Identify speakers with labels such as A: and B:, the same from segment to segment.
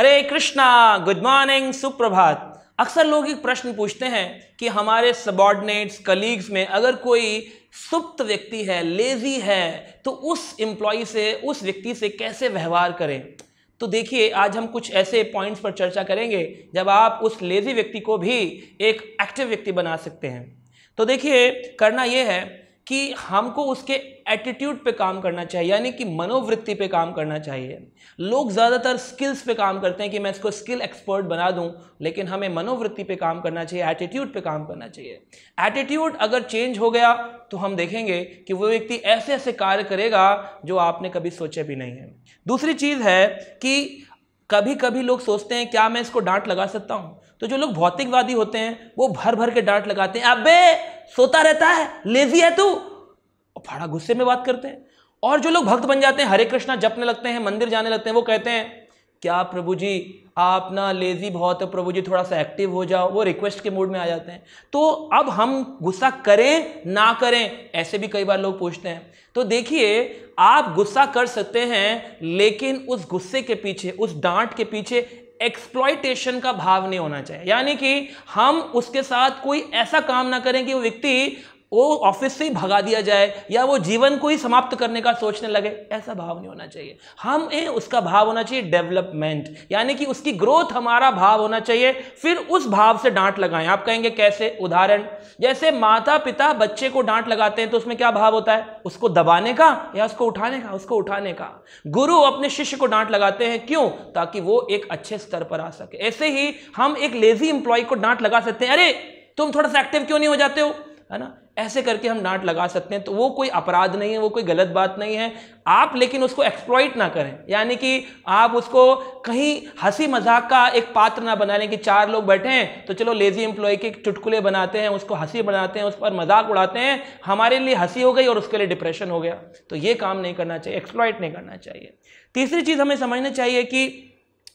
A: हरे Krishna good morning सुप्रभात अक्सर लोग एक प्रश्न पूछते हैं कि हमारे सबॉर्डिनेट्स कलीग्स में अगर कोई सुप्त व्यक्ति है लेजी है तो उस एम्प्लॉय से उस व्यक्ति से कैसे व्यवहार करें तो देखिए आज हम कुछ ऐसे पॉइंट्स पर चर्चा करेंगे जब आप उस लेजी व्यक्ति को भी एक एक्टिव व्यक्ति बना सकते हैं तो देखिए करना यह है कि हमको उसके एटीट्यूड पे काम करना चाहिए यानी कि मनोवृत्ति पे काम करना चाहिए लोग ज़्यादातर स्किल्स पे काम करते हैं कि मैं इसको स्किल एक्सपर्ट बना दूं लेकिन हमें मनोवृत्ति पे काम करना चाहिए एटीट्यूड पे काम करना चाहिए एटीट्यूड अगर चेंज हो गया तो हम देखेंगे कि वो व्यक्ति ऐसे ऐसे कार्य करेगा जो आपने कभी सोचे भी नहीं है दूसरी चीज़ है कि कभी कभी लोग सोचते हैं क्या मैं इसको डांट लगा सकता हूँ तो जो लोग भौतिकवादी होते हैं वो भर भर के डांट लगाते हैं अबे सोता रहता है लेजी है तू फाड़ा गुस्से में बात करते हैं और जो लोग भक्त बन जाते हैं हरे कृष्णा जपने लगते हैं मंदिर जाने लगते हैं वो कहते हैं क्या प्रभु जी आप ना लेजी बहुत है प्रभु जी थोड़ा सा एक्टिव हो जाओ वो रिक्वेस्ट के मूड में आ जाते हैं तो अब हम गुस्सा करें ना करें ऐसे भी कई बार लोग पूछते हैं तो देखिए आप गुस्सा कर सकते हैं लेकिन उस गुस्से के पीछे उस डांट के पीछे एक्सप्लॉयटेशन का भाव नहीं होना चाहिए यानी कि हम उसके साथ कोई ऐसा काम ना करें कि वो व्यक्ति वो ऑफिस से ही भगा दिया जाए या वो जीवन को ही समाप्त करने का सोचने लगे ऐसा भाव नहीं होना चाहिए हम ए, उसका भाव होना चाहिए डेवलपमेंट यानी कि उसकी ग्रोथ हमारा भाव होना चाहिए फिर उस भाव से डांट लगाएं आप कहेंगे कैसे उदाहरण जैसे माता पिता बच्चे को डांट लगाते हैं तो उसमें क्या भाव होता है उसको दबाने का या उसको उठाने का उसको उठाने का गुरु अपने शिष्य को डांट लगाते हैं क्यों ताकि वो एक अच्छे स्तर पर आ सके ऐसे ही हम एक लेजी इंप्लॉय को डांट लगा सकते हैं अरे तुम थोड़ा सा एक्टिव क्यों नहीं हो जाते हो है ना ऐसे करके हम नाट लगा सकते हैं तो वो कोई अपराध नहीं है वो कोई गलत बात नहीं है आप लेकिन उसको एक्सप्लॉइट ना करें यानी कि आप उसको कहीं हंसी मजाक का एक पात्र ना बना लें कि चार लोग बैठे हैं तो चलो लेजी एम्प्लॉय के चुटकुले बनाते हैं उसको हंसी बनाते हैं उस पर मजाक उड़ाते हैं हमारे लिए हंसी हो गई और उसके लिए डिप्रेशन हो गया तो ये काम नहीं करना चाहिए एक्सप्लॉइट नहीं करना चाहिए तीसरी चीज़ हमें समझना चाहिए कि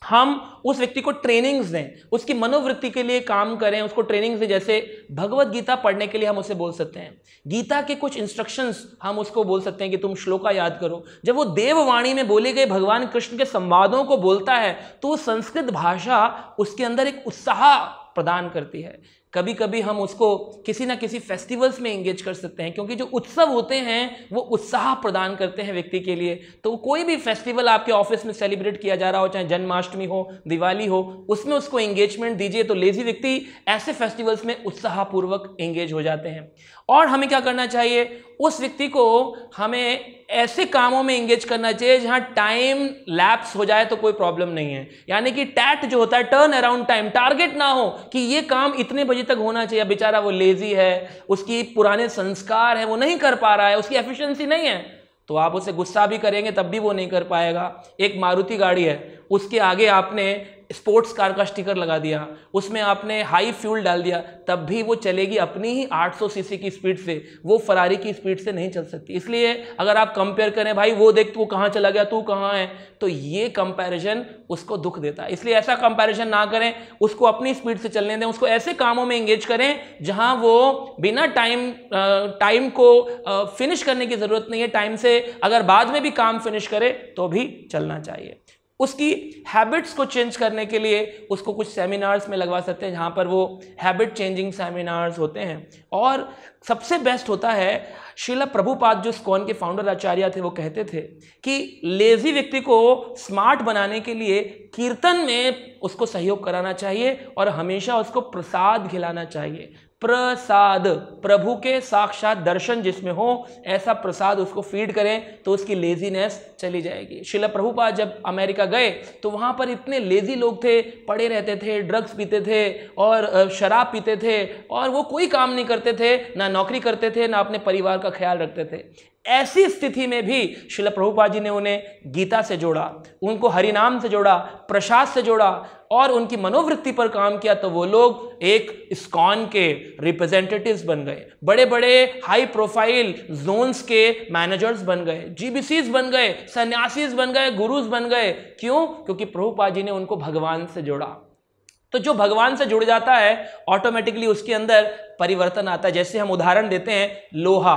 A: हम उस व्यक्ति को ट्रेनिंग्स दें उसकी मनोवृत्ति के लिए काम करें उसको ट्रेनिंग्स दें जैसे भगवत गीता पढ़ने के लिए हम उसे बोल सकते हैं गीता के कुछ इंस्ट्रक्शंस हम उसको बोल सकते हैं कि तुम श्लोका याद करो जब वो देववाणी में बोले गए भगवान कृष्ण के संवादों को बोलता है तो संस्कृत भाषा उसके अंदर एक उत्साह प्रदान करती है कभी कभी हम उसको किसी ना किसी फेस्टिवल्स में एंगेज कर सकते हैं क्योंकि जो उत्सव होते हैं वो उत्साह प्रदान करते हैं व्यक्ति के लिए तो कोई भी फेस्टिवल आपके ऑफिस में सेलिब्रेट किया जा रहा हो चाहे जन्माष्टमी हो दिवाली हो उसमें उसको एंगेजमेंट दीजिए तो लेजी व्यक्ति ऐसे फेस्टिवल्स में उत्साहपूर्वक एंगेज हो जाते हैं और हमें क्या करना चाहिए उस व्यक्ति को हमें ऐसे कामों में एंगेज करना चाहिए जहां टाइम लैप्स हो जाए तो कोई प्रॉब्लम नहीं है यानी कि टैट जो होता है टर्न अराउंड टाइम टारगेट ना हो कि ये काम इतने बजे तक होना चाहिए बेचारा वो लेजी है उसकी पुराने संस्कार है वो नहीं कर पा रहा है उसकी एफिशिएंसी नहीं है तो आप उसे गुस्सा भी करेंगे तब भी वो नहीं कर पाएगा एक मारुति गाड़ी है उसके आगे आपने स्पोर्ट्स कार का स्टिकर लगा दिया उसमें आपने हाई फ्यूल डाल दिया तब भी वो चलेगी अपनी ही 800 सीसी की स्पीड से वो फरारी की स्पीड से नहीं चल सकती इसलिए अगर आप कंपेयर करें भाई वो देख तू कहाँ चला गया तू कहाँ है तो ये कंपैरिजन उसको दुख देता है इसलिए ऐसा कंपैरिजन ना करें उसको अपनी स्पीड से चलने दें उसको ऐसे कामों में एंगेज करें जहाँ वो बिना टाइम टाइम को फिनिश करने की ज़रूरत नहीं है टाइम से अगर बाद में भी काम फिनिश करे तो भी चलना चाहिए उसकी हैबिट्स को चेंज करने के लिए उसको कुछ सेमिनार्स में लगवा सकते हैं जहाँ पर वो हैबिट चेंजिंग सेमिनार्स होते हैं और सबसे बेस्ट होता है शिला प्रभुपाद जो स्कॉन के फाउंडर आचार्य थे वो कहते थे कि लेज़ी व्यक्ति को स्मार्ट बनाने के लिए कीर्तन में उसको सहयोग कराना चाहिए और हमेशा उसको प्रसाद खिलाना चाहिए प्रसाद प्रभु के साक्षात दर्शन जिसमें हो ऐसा प्रसाद उसको फीड करें तो उसकी लेजीनेस चली जाएगी शिला प्रभुपा जब अमेरिका गए तो वहाँ पर इतने लेजी लोग थे पड़े रहते थे ड्रग्स पीते थे और शराब पीते थे और वो कोई काम नहीं करते थे ना नौकरी करते थे ना अपने परिवार का ख्याल रखते थे ऐसी स्थिति में भी शिल प्रभुपा जी ने उन्हें गीता से जोड़ा उनको हरिनाम से जोड़ा प्रसाद से जोड़ा और उनकी मनोवृत्ति पर काम किया तो वो लोग एक स्कॉन के रिप्रेजेंटेटिव्स बन गए बड़े बड़े हाई प्रोफाइल जोन्स के मैनेजर्स बन गए जीबीसीज बन गए सन्यासीज बन गए गुरुज बन गए क्यों क्योंकि प्रभुपा जी ने उनको भगवान से जोड़ा तो जो भगवान से जुड़ जाता है ऑटोमेटिकली उसके अंदर परिवर्तन आता है जैसे हम उदाहरण देते हैं लोहा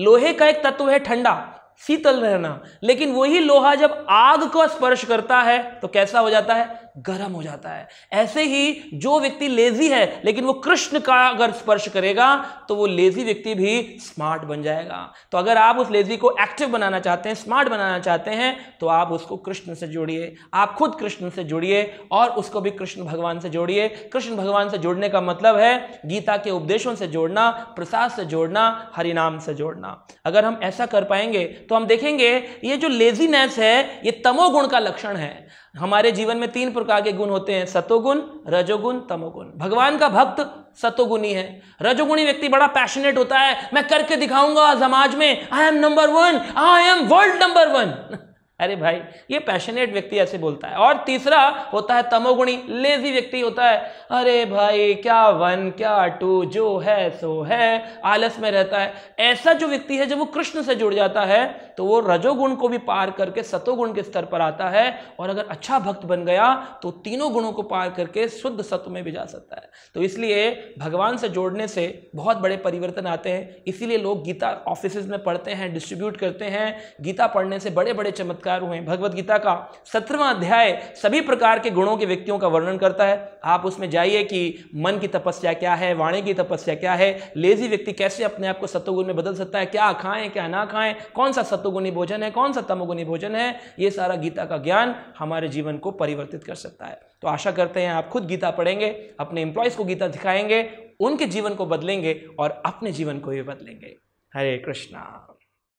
A: लोहे का एक तत्व है ठंडा शीतल रहना लेकिन वही लोहा जब आग को स्पर्श करता है तो कैसा हो जाता है गर्म हो जाता है ऐसे ही जो व्यक्ति लेजी है लेकिन वो कृष्ण का अगर स्पर्श करेगा तो वो लेजी व्यक्ति भी स्मार्ट बन जाएगा तो अगर आप उस लेजी को एक्टिव बनाना चाहते हैं स्मार्ट बनाना चाहते हैं तो आप उसको कृष्ण से जोड़िए आप खुद कृष्ण से जुड़िए और उसको भी कृष्ण भगवान से जोड़िए कृष्ण भगवान से जोड़ने का मतलब है गीता के उपदेशों से जोड़ना प्रसाद से जोड़ना हरिनाम से जोड़ना अगर हम ऐसा कर पाएंगे तो हम देखेंगे ये जो लेजीनेस है ये तमोगुण का लक्षण है हमारे जीवन में तीन प्रकार के गुण होते हैं सतोगुण रजोगुण तमोगुण भगवान का भक्त सतोगुणी है रजोगुणी व्यक्ति बड़ा पैशनेट होता है मैं करके दिखाऊंगा समाज में I am number one I am world number one अरे भाई ये पैशनेट व्यक्ति ऐसे बोलता है और तीसरा होता है तमोगुणी लेजी व्यक्ति होता है अरे भाई क्या वन क्या टू जो है सो है आलस में रहता है ऐसा जो व्यक्ति है जब वो कृष्ण से जुड़ जाता है तो वो रजोगुण को भी पार करके सतोगुण के स्तर पर आता है और अगर अच्छा भक्त बन गया तो तीनों गुणों को पार करके शुद्ध सत्व में भी जा सकता है तो इसलिए भगवान से जोड़ने से बहुत बड़े परिवर्तन आते हैं इसीलिए लोग गीता ऑफिस में पढ़ते हैं डिस्ट्रीब्यूट करते हैं गीता पढ़ने से बड़े बड़े चमत्कार संस्कार हुए भगवत गीता का सत्रवा अध्याय सभी प्रकार के गुणों के व्यक्तियों का वर्णन करता है आप उसमें जाइए कि मन की तपस्या क्या है वाणी की तपस्या क्या है लेजी व्यक्ति कैसे अपने आप को सत्वगुण में बदल सकता है क्या खाएं क्या ना खाएं कौन सा सत्वगुणी भोजन है कौन सा तमोगुणी भोजन है ये सारा गीता का ज्ञान हमारे जीवन को परिवर्तित कर सकता है तो आशा करते हैं आप खुद गीता पढ़ेंगे अपने एम्प्लॉयज़ को गीता दिखाएंगे उनके जीवन को बदलेंगे और अपने जीवन को भी बदलेंगे हरे कृष्णा